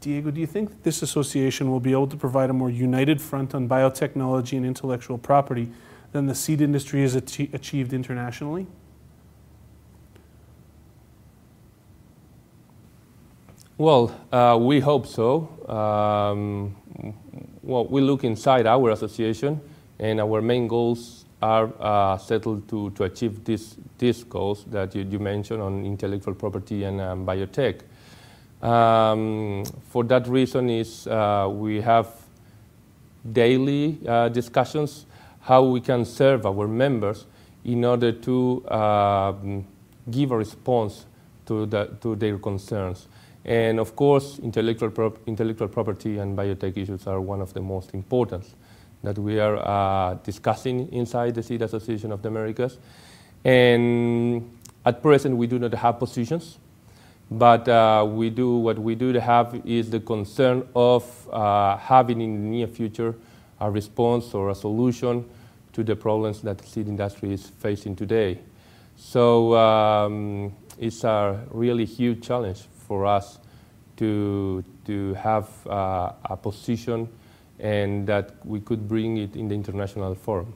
Diego, do you think that this association will be able to provide a more united front on biotechnology and intellectual property than the seed industry has achieved internationally? Well, uh, we hope so. Um, well, we look inside our association, and our main goals are uh, settled to, to achieve this, these goals that you, you, mentioned on intellectual property and um, biotech. Um, for that reason is uh, we have daily uh, discussions how we can serve our members in order to uh, give a response to, the, to their concerns. And of course, intellectual, prop intellectual property and biotech issues are one of the most important that we are uh, discussing inside the SEED Association of the Americas. And at present, we do not have positions but uh, we do what we do to have is the concern of uh, having in the near future a response or a solution to the problems that the seed industry is facing today. So um, it's a really huge challenge for us to to have uh, a position and that we could bring it in the international forum.